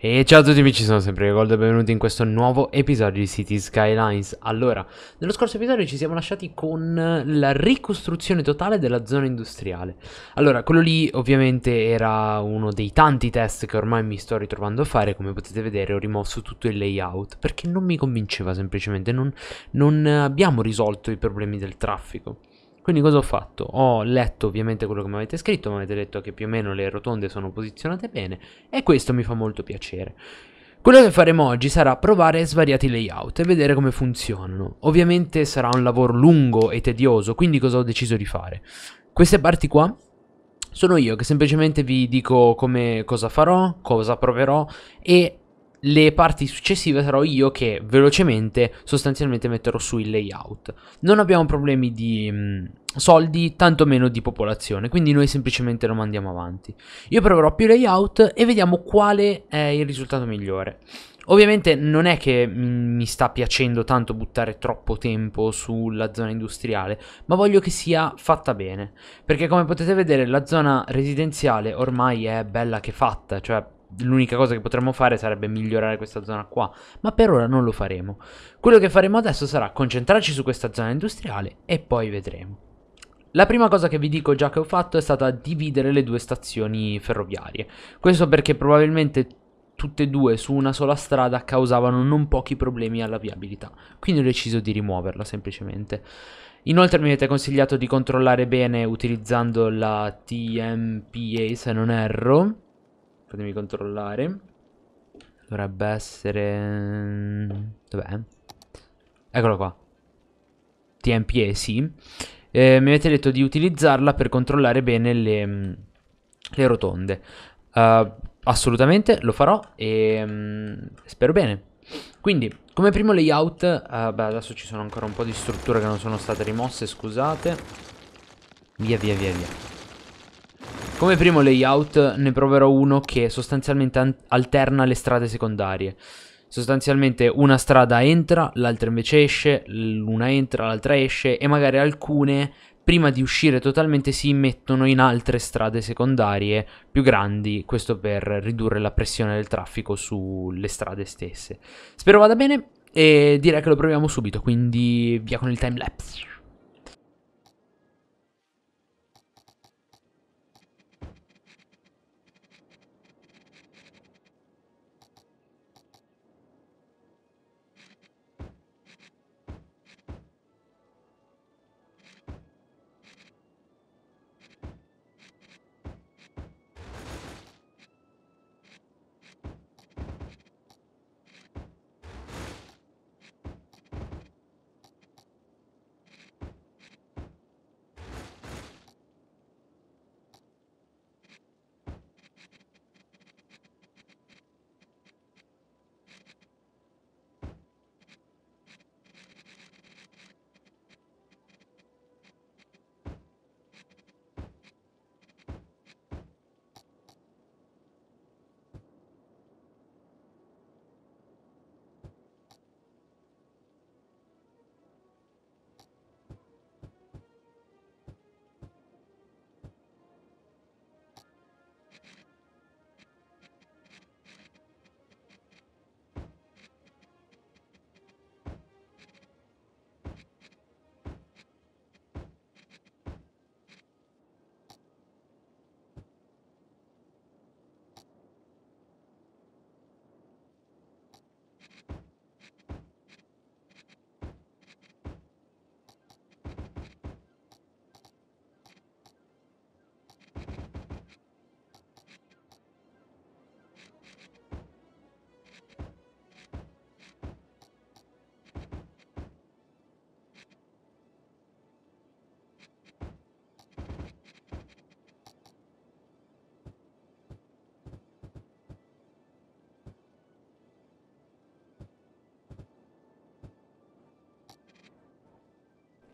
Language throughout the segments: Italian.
E ciao a tutti amici, sono sempre Gold e benvenuti in questo nuovo episodio di City Skylines. Allora, nello scorso episodio ci siamo lasciati con la ricostruzione totale della zona industriale. Allora, quello lì ovviamente era uno dei tanti test che ormai mi sto ritrovando a fare, come potete vedere ho rimosso tutto il layout, perché non mi convinceva semplicemente, non, non abbiamo risolto i problemi del traffico. Quindi cosa ho fatto? Ho letto ovviamente quello che mi avete scritto, mi avete detto che più o meno le rotonde sono posizionate bene e questo mi fa molto piacere. Quello che faremo oggi sarà provare svariati layout e vedere come funzionano. Ovviamente sarà un lavoro lungo e tedioso, quindi cosa ho deciso di fare? Queste parti qua sono io che semplicemente vi dico come, cosa farò, cosa proverò e le parti successive sarò io che velocemente sostanzialmente metterò su il layout. Non abbiamo problemi di mh, mm, soldi, tantomeno di popolazione, quindi noi semplicemente lo mandiamo avanti. Io proverò più layout e vediamo quale è il risultato migliore. Ovviamente non è che mm, mi sta piacendo tanto buttare troppo tempo sulla zona industriale, ma voglio che sia fatta bene, perché come potete vedere la zona residenziale ormai è bella che fatta, cioè l'unica cosa che potremmo fare sarebbe migliorare questa zona qua, ma per ora non lo faremo. Quello che faremo adesso sarà concentrarci su questa zona industriale e poi vedremo. La prima cosa che vi dico già che ho fatto è stata dividere le due stazioni ferroviarie. Questo perché probabilmente tutte e due su una sola strada causavano non pochi problemi alla viabilità, quindi ho deciso di rimuoverla semplicemente. Inoltre mi avete consigliato di controllare bene utilizzando la TMPA se non erro, Fatemi controllare. Dovrebbe essere... Mm, dov'è? Eccolo qua. TMPA, sì. Eh, mi avete detto di utilizzarla per controllare bene le, mm, le rotonde. Uh, assolutamente, lo farò e um, spero bene. Quindi, come primo layout, uh, beh, adesso ci sono ancora un po' di strutture che non sono state rimosse, scusate. Via, via, via, via. Come primo layout ne proverò uno che sostanzialmente alterna le strade secondarie. Sostanzialmente una strada entra, l'altra invece esce, una entra, l'altra esce e magari alcune prima di uscire totalmente si immettono in altre strade secondarie più grandi, questo per ridurre la pressione del traffico sulle strade stesse. Spero vada bene e direi che lo proviamo subito, quindi via con il timelapse.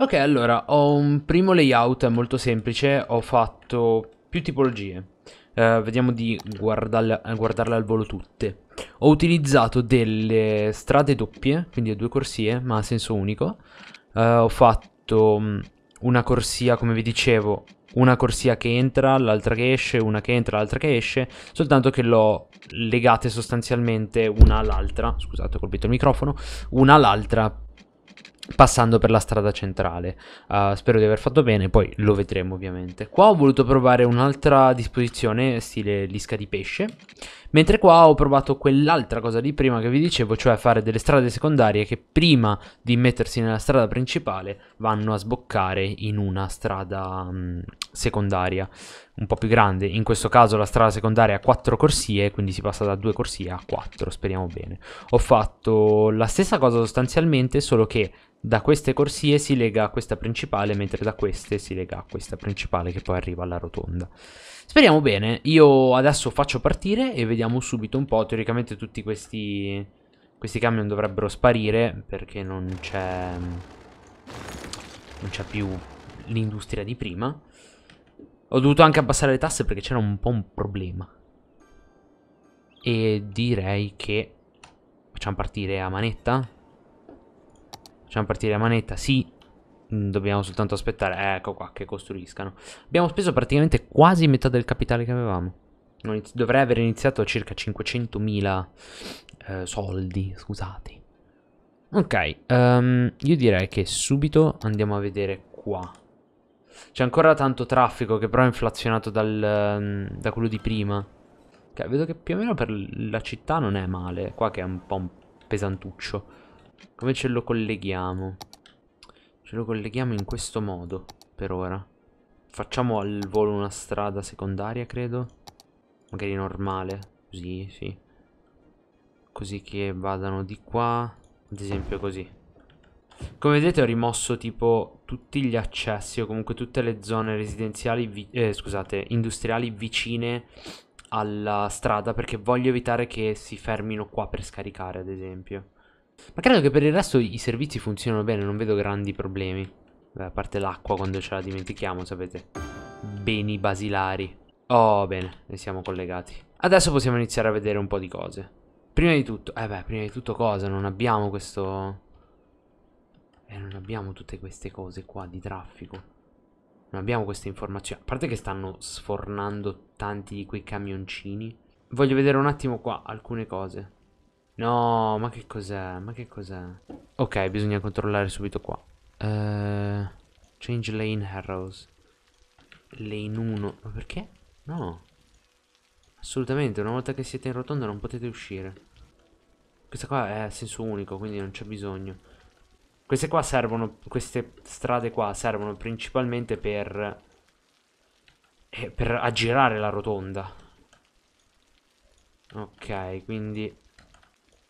Ok, allora, ho un primo layout molto semplice, ho fatto più tipologie. Eh, vediamo di guardarle, guardarle al volo tutte. Ho utilizzato delle strade doppie, quindi due corsie, ma a senso unico. Eh, ho fatto mm, una corsia, come vi dicevo, una corsia che entra, l'altra che esce, una che entra, l'altra che esce, soltanto che l'ho legate sostanzialmente una all'altra, scusate ho colpito il microfono, una all'altra passando per la strada centrale. Uh, spero di aver fatto bene, poi lo vedremo ovviamente. Qua ho voluto provare un'altra disposizione, stile lisca di pesce, mentre qua ho provato quell'altra cosa di prima che vi dicevo, cioè fare delle strade secondarie che prima di mettersi nella strada principale vanno a sboccare in una strada mh, mm, secondaria un po' più grande. In questo caso la strada secondaria ha 4 corsie, quindi si passa da 2 corsie a 4, speriamo bene. Ho fatto la stessa cosa sostanzialmente, solo che da queste corsie si lega a questa principale, mentre da queste si lega a questa principale che poi arriva alla rotonda. Speriamo bene, io adesso faccio partire e vediamo subito un po', teoricamente tutti questi, questi camion dovrebbero sparire perché non c'è... Non c'è più l'industria di prima ho dovuto anche abbassare le tasse perché c'era un po' un problema. E direi che... Facciamo partire a manetta? Facciamo partire a manetta, sì. Mm, dobbiamo soltanto aspettare, eh, ecco qua, che costruiscano. Abbiamo speso praticamente quasi metà del capitale che avevamo. Dovrei aver iniziato a circa 500.000 eh, soldi, scusate. Ok, um, io direi che subito andiamo a vedere qua. C'è ancora tanto traffico che però è inflazionato dal, ehm, da quello di prima. Okay, cioè, vedo che più o meno per la città non è male. Qua che è un po' un pesantuccio. Come ce lo colleghiamo? Ce lo colleghiamo in questo modo, per ora. Facciamo al volo una strada secondaria, credo. Magari normale. Così, sì. Così che vadano di qua. Ad esempio così. Come vedete ho rimosso tipo tutti gli accessi o comunque tutte le zone residenziali, eh, scusate, industriali vicine alla strada perché voglio evitare che si fermino qua per scaricare ad esempio. Ma credo che per il resto i servizi funzionano bene, non vedo grandi problemi. Beh, a parte l'acqua quando ce la dimentichiamo, sapete. Beni basilari. Oh, bene, ne siamo collegati. Adesso possiamo iniziare a vedere un po' di cose. Prima di tutto, eh beh, prima di tutto cosa? Non abbiamo questo... E non abbiamo tutte queste cose qua di traffico. Non abbiamo queste informazioni. A parte che stanno sfornando tanti di quei camioncini. Voglio vedere un attimo qua alcune cose. No, ma che cos'è? Ma che cos'è? Ok, bisogna controllare subito qua. Uh, change lane arrows. Lane 1. Ma perché? No. Assolutamente, una volta che siete in rotonda non potete uscire. Questa qua è a senso unico, quindi non c'è bisogno. Queste qua servono, queste strade qua servono principalmente per, eh, per aggirare la rotonda. Ok, quindi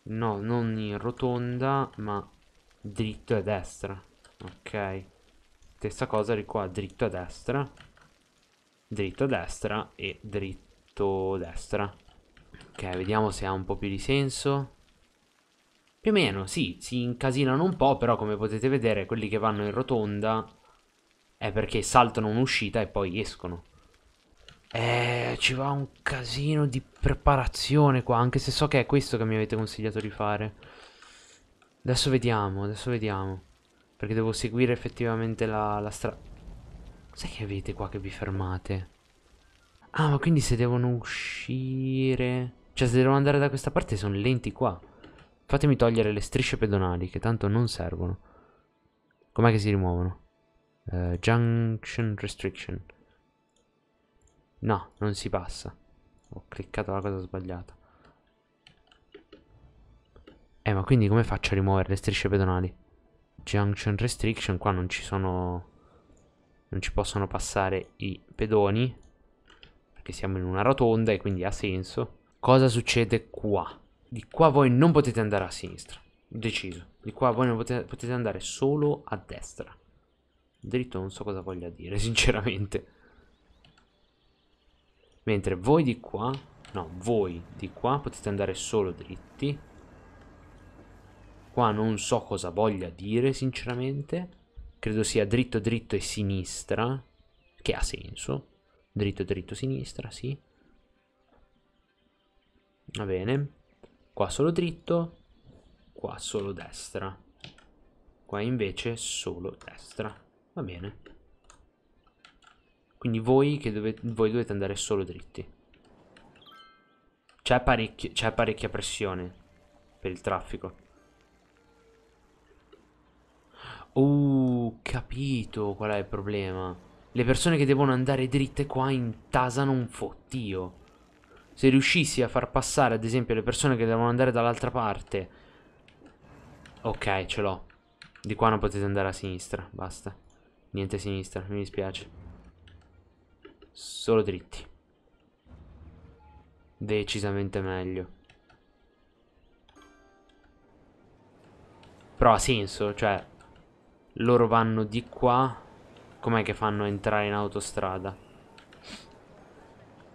no, non in rotonda, ma dritto a destra. Ok. Stessa cosa di qua, dritto a destra, dritto a destra e dritto a destra. Ok, vediamo se ha un po' più di senso. Più o meno, sì, si incasinano un po', però come potete vedere quelli che vanno in rotonda è perché saltano un'uscita e poi escono. Eh, ci va un casino di preparazione qua, anche se so che è questo che mi avete consigliato di fare. Adesso vediamo, adesso vediamo. Perché devo seguire effettivamente la, la strada. Sai che avete qua che vi fermate? Ah, ma quindi se devono uscire... Cioè, se devono andare da questa parte sono lenti qua. Fatemi togliere le strisce pedonali che tanto non servono. Com'è che si rimuovono? Uh, junction restriction. No, non si passa. Ho cliccato la cosa sbagliata. Eh, ma quindi come faccio a rimuovere le strisce pedonali? Junction restriction, qua non ci sono... Non ci possono passare i pedoni. Perché siamo in una rotonda e quindi ha senso. Cosa succede qua? Di qua voi non potete andare a sinistra. Deciso. Di qua voi potete, potete andare solo a destra. Dritto non so cosa voglia dire, sinceramente. Mentre voi di qua... No, voi di qua potete andare solo dritti. Qua non so cosa voglia dire, sinceramente. Credo sia dritto, dritto e sinistra. Che ha senso. Dritto, dritto, sinistra, sì. Va bene qua solo dritto, qua solo destra, qua invece solo destra, va bene. Quindi voi, che dovete, voi dovete andare solo dritti. C'è parecchi, parecchia pressione per il traffico. Oh, capito qual è il problema. Le persone che devono andare dritte qua intasano un fottio se riuscissi a far passare ad esempio le persone che devono andare dall'altra parte ok ce l'ho di qua non potete andare a sinistra basta niente a sinistra mi dispiace solo dritti decisamente meglio però ha senso cioè loro vanno di qua com'è che fanno entrare in autostrada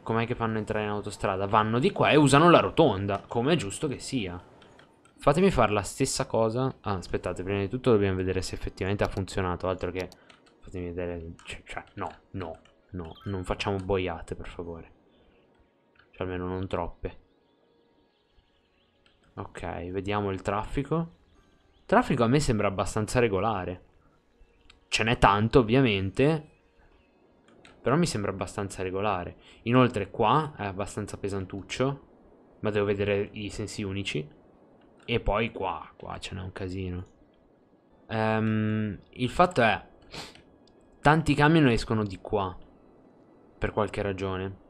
Com'è che fanno entrare in autostrada? Vanno di qua e usano la rotonda, come è giusto che sia. Fatemi fare la stessa cosa. Ah, aspettate, prima di tutto dobbiamo vedere se effettivamente ha funzionato, altro che... Fatemi vedere... Cioè, no, no, no, non facciamo boiate, per favore. Cioè, almeno non troppe. Ok, vediamo il traffico. Il traffico a me sembra abbastanza regolare. Ce n'è tanto, ovviamente, però mi sembra abbastanza regolare. Inoltre qua è abbastanza pesantuccio. Ma devo vedere i sensi unici. E poi qua, qua ce n'è un casino. Um, il fatto è... Tanti camion escono di qua. Per qualche ragione.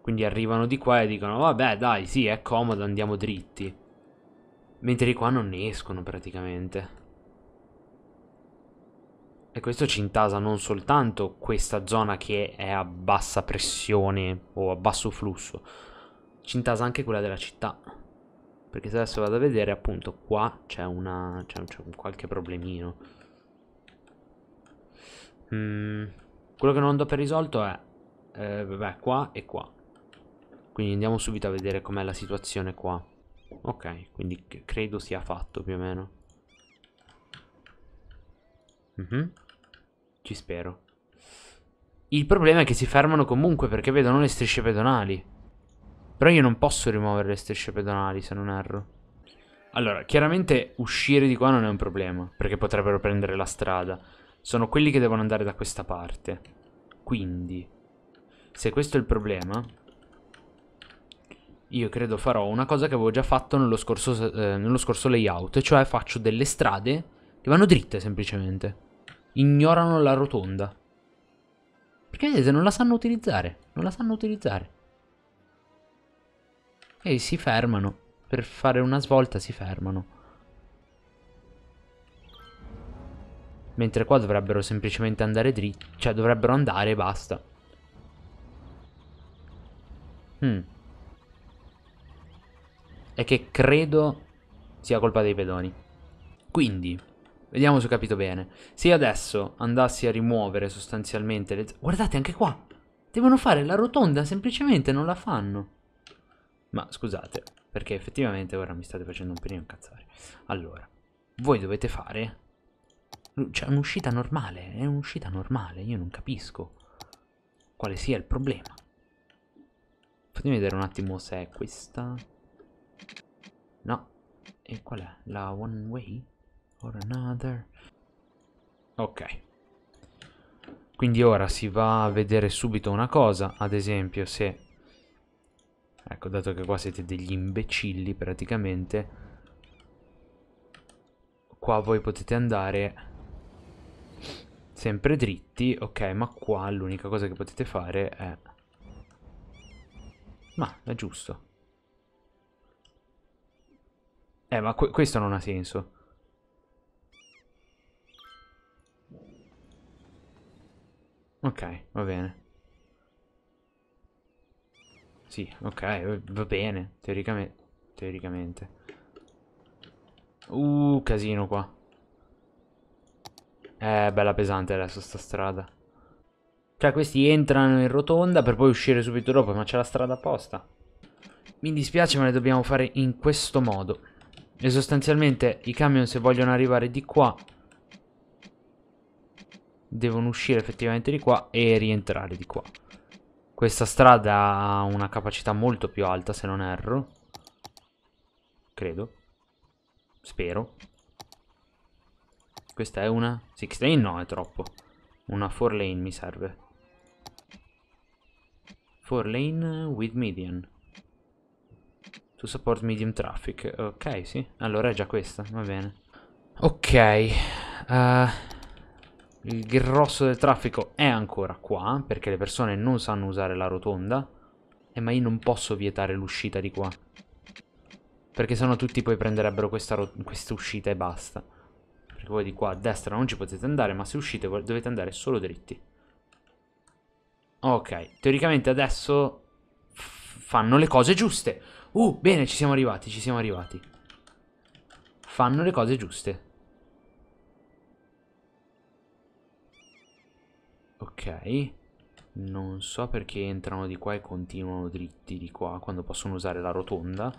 Quindi arrivano di qua e dicono... Vabbè dai, sì, è comodo, andiamo dritti. Mentre di qua non ne escono praticamente. E questo ci intasa non soltanto questa zona che è a bassa pressione o a basso flusso, ci intasa anche quella della città. Perché se adesso vado a vedere, appunto, qua c'è una... c'è qualche problemino. Mm, quello che non do per risolto è... Eh, vabbè, qua e qua. Quindi andiamo subito a vedere com'è la situazione qua. Ok, quindi credo sia fatto più o meno. Mhm. Mm ci spero. Il problema è che si fermano comunque perché vedono le strisce pedonali. Però io non posso rimuovere le strisce pedonali se non erro. Allora, chiaramente uscire di qua non è un problema, perché potrebbero prendere la strada. Sono quelli che devono andare da questa parte. Quindi, se questo è il problema, io credo farò una cosa che avevo già fatto nello scorso, eh, nello scorso layout, cioè faccio delle strade che vanno dritte semplicemente ignorano la rotonda. Perché vedete, non la sanno utilizzare. Non la sanno utilizzare. E si fermano. Per fare una svolta si fermano. Mentre qua dovrebbero semplicemente andare dritti. Cioè dovrebbero andare e basta. Hmm. È che credo sia colpa dei pedoni. Quindi, Vediamo se ho capito bene. Se adesso andassi a rimuovere sostanzialmente le... Guardate anche qua! Devono fare la rotonda, semplicemente non la fanno. Ma scusate, perché effettivamente ora mi state facendo un pelino incazzare. Allora, voi dovete fare... C'è cioè un'uscita normale, è un'uscita normale, io non capisco quale sia il problema. Fatemi vedere un attimo se è questa. No. E qual è? La one way? or another. Ok. Quindi ora si va a vedere subito una cosa, ad esempio se... Ecco, dato che qua siete degli imbecilli praticamente, qua voi potete andare sempre dritti, ok, ma qua l'unica cosa che potete fare è... Ma, è giusto. Eh, ma que questo non ha senso. Ok, va bene. Sì, ok, va bene, teoricamente. Teoricamente. Uh, casino qua. Eh, bella pesante adesso sta strada. Cioè, questi entrano in rotonda per poi uscire subito dopo, ma c'è la strada apposta. Mi dispiace, ma le dobbiamo fare in questo modo. E sostanzialmente i camion se vogliono arrivare di qua devono uscire effettivamente di qua e rientrare di qua. Questa strada ha una capacità molto più alta, se non erro. Credo. Spero. Questa è una... 6 lane? No, è troppo. Una 4 lane mi serve. 4 lane with median. To support medium traffic. Ok, sì. Allora è già questa, va bene. Ok. Uh, il grosso del traffico è ancora qua, perché le persone non sanno usare la rotonda. e ma io non posso vietare l'uscita di qua. Perché sennò tutti poi prenderebbero questa, questa uscita e basta. Perché voi di qua a destra non ci potete andare, ma se uscite dovete andare solo dritti. Ok, teoricamente adesso fanno le cose giuste. Uh, bene, ci siamo arrivati, ci siamo arrivati. Fanno le cose giuste. Ok. Non so perché entrano di qua e continuano dritti di qua quando possono usare la rotonda.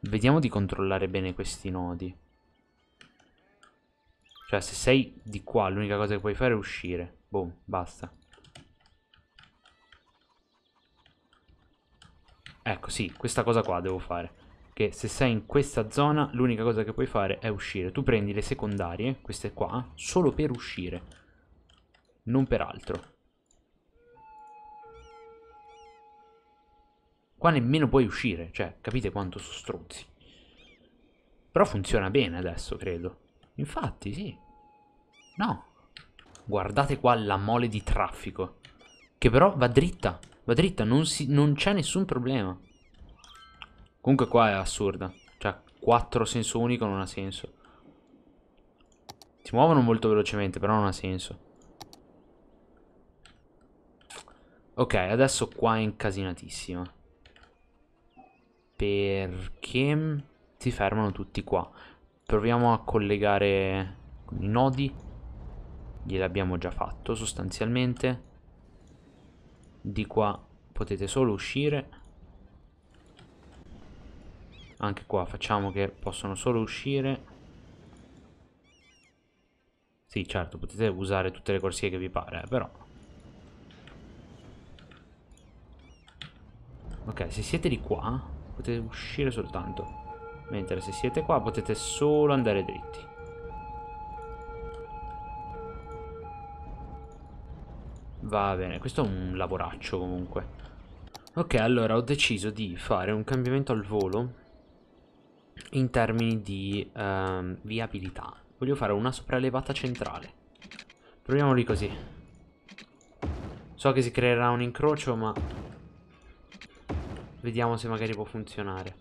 Vediamo di controllare bene questi nodi. Cioè, se sei di qua, l'unica cosa che puoi fare è uscire. Boom, basta. Ecco, sì, questa cosa qua devo fare. Che se sei in questa zona, l'unica cosa che puoi fare è uscire. Tu prendi le secondarie, queste qua, solo per uscire non per altro. Qua nemmeno puoi uscire, cioè, capite quanto sono stronzi. Però funziona bene adesso, credo. Infatti, sì. No. Guardate qua la mole di traffico. Che però va dritta. Va dritta, non, non c'è nessun problema. Comunque qua è assurda. Cioè, quattro senso unico non ha senso. Si muovono molto velocemente, però non ha senso. Ok, adesso qua è incasinatissima. Perché si fermano tutti qua? Proviamo a collegare i nodi. Gliel'abbiamo già fatto sostanzialmente. Di qua potete solo uscire. Anche qua facciamo che possono solo uscire. Sì, certo, potete usare tutte le corsie che vi pare, eh, però... Ok, se siete di qua potete uscire soltanto. Mentre se siete qua potete solo andare dritti. Va bene, questo è un lavoraccio comunque. Ok, allora ho deciso di fare un cambiamento al volo in termini di um, viabilità. Voglio fare una sopraelevata centrale. Proviamoli così. So che si creerà un incrocio, ma Vediamo se magari può funzionare.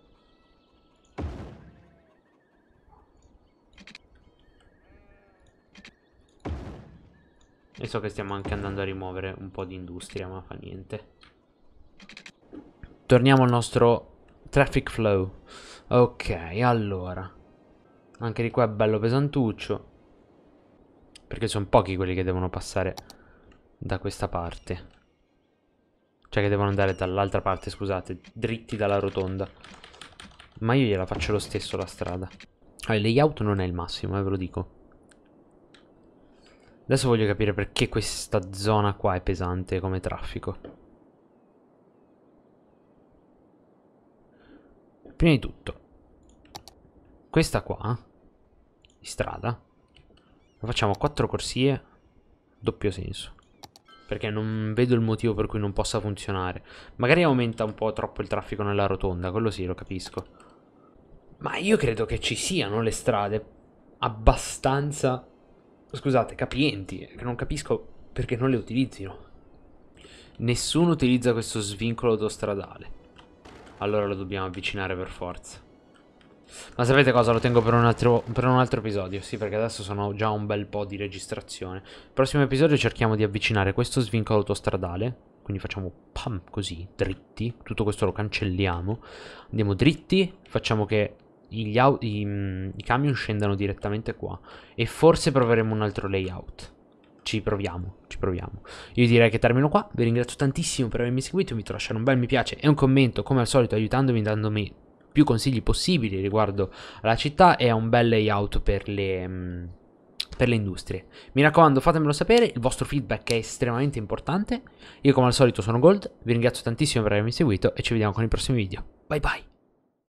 E so che stiamo anche andando a rimuovere un po' di industria, ma fa niente. Torniamo al nostro traffic flow. Ok, allora. Anche di qua è bello pesantuccio. Perché sono pochi quelli che devono passare da questa parte. Cioè che devono andare dall'altra parte, scusate, dritti dalla rotonda. Ma io gliela faccio lo stesso la strada. Allora, il layout non è il massimo, eh, ve lo dico. Adesso voglio capire perché questa zona qua è pesante come traffico. Prima di tutto, questa qua, di strada, la facciamo quattro corsie, doppio senso perché non vedo il motivo per cui non possa funzionare. Magari aumenta un po' troppo il traffico nella rotonda, quello sì, lo capisco. Ma io credo che ci siano le strade abbastanza, scusate, capienti, che non capisco perché non le utilizzino. Nessuno utilizza questo svincolo autostradale. Allora lo dobbiamo avvicinare per forza. Ma sapete cosa? Lo tengo per un, altro, per un altro episodio. Sì, perché adesso sono già un bel po' di registrazione. prossimo episodio cerchiamo di avvicinare questo svincolo autostradale. Quindi facciamo pam così, dritti. Tutto questo lo cancelliamo. Andiamo dritti. Facciamo che gli, i, mm, i camion scendano direttamente qua. E forse proveremo un altro layout ci proviamo, ci proviamo. Io direi che termino qua, vi ringrazio tantissimo per avermi seguito, vi invito a lasciare un bel mi piace e un commento come al solito aiutandomi, dandomi più consigli possibili riguardo alla città e a un bel layout per le... Mm, per le industrie. Mi raccomando, fatemelo sapere, il vostro feedback è estremamente importante. Io come al solito sono Gold, vi ringrazio tantissimo per avermi seguito e ci vediamo con i prossimi video. Bye bye!